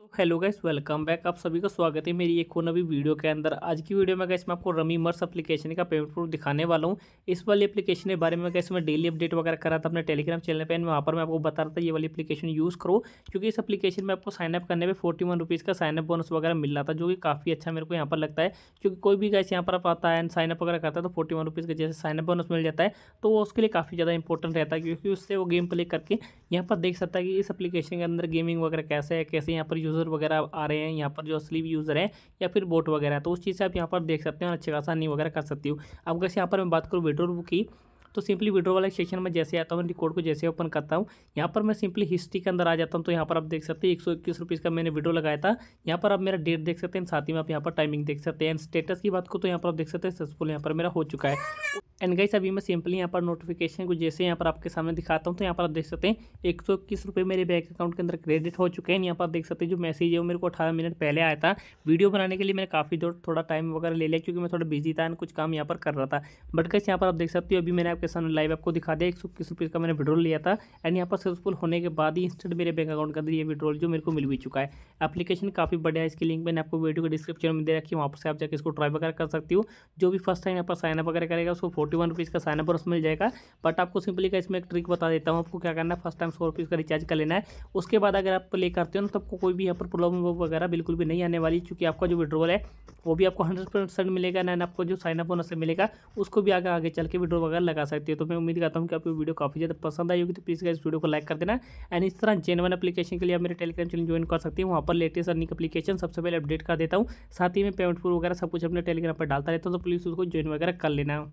तो hello guys welcome back आप सभी का स्वागत है मेरी एक और नवी वीडियो के अंदर आज की वीडियो में कैसे मैं आपको रमी मर्स एप्लीकेशन का पेमेंट प्रूफ दिखाने वाला हूँ इस वाली एप्लीकेशन के बारे में कैसे मैं डेली अपडेट वगैरह कर रहा था अपने टेलीग्राम चैनल पर वहाँ पर मैं आपको बता रहा था ये वाली अपलीकेशन यूज़ करो क्योंकि इस अपलीकेशन में आपको साइनअप करने में फोर्टी वन रुपीज़ का साइनअप बोनस वगैरह मिल रहा था जो कि काफ़ी अच्छा मेरे को यहाँ पर लगता है क्योंकि कोई भी गैस यहाँ पर आप आता है साइनअप वगैरह करता है तो फोर्टी वन रुपीज़ का जैसे साइनअप बोनस मिल जाता है तो वो उसके लिए काफ़ी ज़्यादा इंपॉर्टेंट रहता है क्योंकि उससे वो गेम प्ले करके यहाँ पर देख सकता है कि इस अपलीकेशन के अंदर गेमिंग वगैरह कैसे है कैसे यहाँ पर यूज़र वगैरह आ रहे हैं यहाँ पर जो असली यूज़र है या फिर बोट वगैरह तो उस चीज़ से आप यहाँ पर देख सकते हैं और अच्छे खासा नहीं वगैरह कर सकती हो अब अगर यहाँ पर मैं बात करूँ विड्रो की तो सिंपली विड्रो वाले सेक्शन में जैसे आता हूँ रिकॉर्ड को जैसे ओपन करता हूँ यहाँ पर मैं सिंपली हिस्ट्री के अंदर आ जाता हूँ तो यहाँ पर आप देख सकते हैं एक सौ इक्कीस रुपीज़ का मैंने विड्रो लगाया था यहाँ पर आप मेरा डेट देख सकते हैं साथ ही में आप यहाँ पर टाइमिंग देख सकते हैं एंड स्टेटस की बात को तो यहाँ पर आप देख सकते हैं सक्सेसफुल यहाँ पर मेरा हो चुका है एंड गई अभी मैं सिंपली यहाँ पर नोटिफिकेशन को जैसे यहाँ पर आपके सामने दिखाता हूँ तो यहाँ पर आप देख सकते हैं एक सौ इक्कीस रुपये मेरे बैंक अकाउंट के अंदर क्रेडिट हो चुके हैं यहाँ पर देख सकते हैं जो मैसेज है वो मेरे को अठारह मिनट पहले आया था वीडियो बनाने के लिए मैंने काफ़ी देर थोड़ा टाइम वगैरह ले लिया क्योंकि मैं थोड़ा बिजी था एंड कुछ काम यहाँ पर कर रहा था बट गई यहाँ पर आप देख सकते हो अभी मैंने आपके सामने लाइव आपको दिखा दिया एक सौ इक्कीस रुपये का मैंने विड्रॉल लिया था एंड यहाँ पर सक्सेसफुल होने के बाद ही इंस्टेंट मेरे बैंक अकाउंट के अंदर ये विड्रॉल जो मेरे को मिल भी चुका है एप्लीकेशन काफ़ी बढ़िया है इसकी लिंक मैंने आपको वीडियो को डिस्क्रिप्शन में दे रखी है वहाँ पर आप जाकर इसको ट्राई वगैरह कर सकती हूँ जो भी फर्स्ट टाइम यहाँ पर साइनअप वगैरह करेगा उसको फोटो फोर्टी वन रुपीज़ का साइनअप बॉक्स मिल जाएगा बट आपको सिंपली का इसमें एक ट्रिक बता देता हूँ आपको क्या करना है फर्स्ट टाइम सौ रुपीज़ का रिचार्ज कर लेना है उसके बाद अगर आप प्ले करते हो ना तो आपको कोई भी यहाँ पर प्रॉब्लम वगैरह बिल्कुल भी नहीं आने वाली क्योंकि आपका जो विड्रोल है वो भी आपको हंड्रेड परसेंट मिलेगा नैन आपको जो साइनअप बोनस से मिलेगा उसको भी आगे आगे चल के विड्रो वगैरह लगा सकते हो तो मैं उम्मीद करता हूँ कि आपको वीडियो काफ़ी ज़्यादा पसंद आई होगी तो प्लीज़ इस वीडियो को लाइक कर देना एंड इस तरह जेनवन अपलीकेशन के लिए आप मेरे टेलीग्राम चैनल ज्वाइन कर सकते हैं वहाँ पर लेटेस्ट अर्निंग अपलीकेशन सबसे पहले अपडेट कर देता हूँ साथ ही मैं पेमेंट प्रूफ वगैरह सब कुछ अपने टेलीग्राम पर डालता रहता हूँ तो प्लीज़ उसको ज्वाइन वगैरह कर लेना